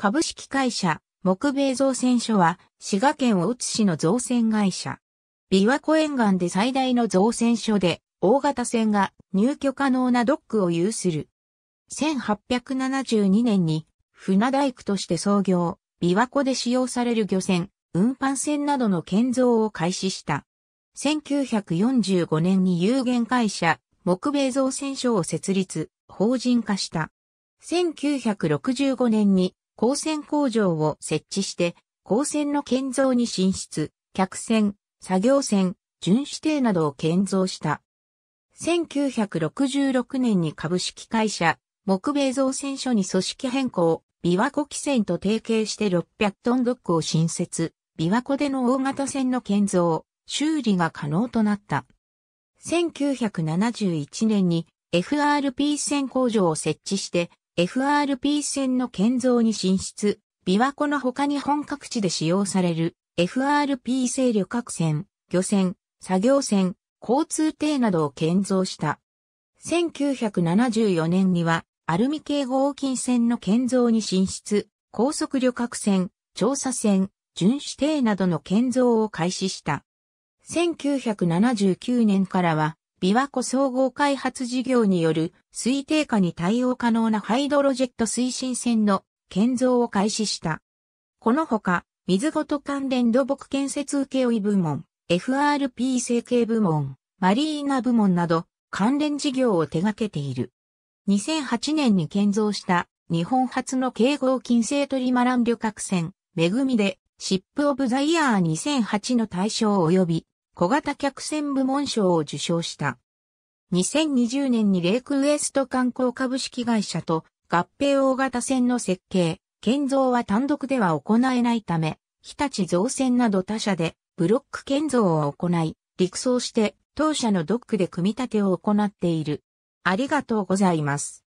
株式会社、木米造船所は、滋賀県大津市の造船会社。琵琶湖沿岸で最大の造船所で、大型船が入居可能なドックを有する。1872年に、船大工として創業、琵琶湖で使用される漁船、運搬船などの建造を開始した。1945年に有限会社、木米造船所を設立、法人化した。1965年に光線工場を設置して、光線の建造に進出、客船、作業船、巡視艇などを建造した。1966年に株式会社、木米造船所に組織変更、琵琶湖汽船と提携して600トンドックを新設、琵琶湖での大型船の建造、修理が可能となった。1971年に FRP 船工場を設置して FRP 線の建造に進出、琵琶湖の他に本各地で使用される FRP 制旅客船、漁船、作業船、交通艇などを建造した。1974年にはアルミ系合金船の建造に進出、高速旅客船、調査船、巡視艇などの建造を開始した。1979年からは琵琶湖総合開発事業による水定化に対応可能なハイドロジェット推進船の建造を開始した。このほか、水ごと関連土木建設請負部門、FRP 整形部門、マリーナ部門など関連事業を手掛けている。2008年に建造した日本初の軽合金製トリマラン旅客船、めぐみで、シップオブザイヤー2008の対象及び小型客船部門賞を受賞した。2020年にレイクウエスト観光株式会社と合併大型船の設計、建造は単独では行えないため、日立造船など他社でブロック建造を行い、陸送して当社のドックで組み立てを行っている。ありがとうございます。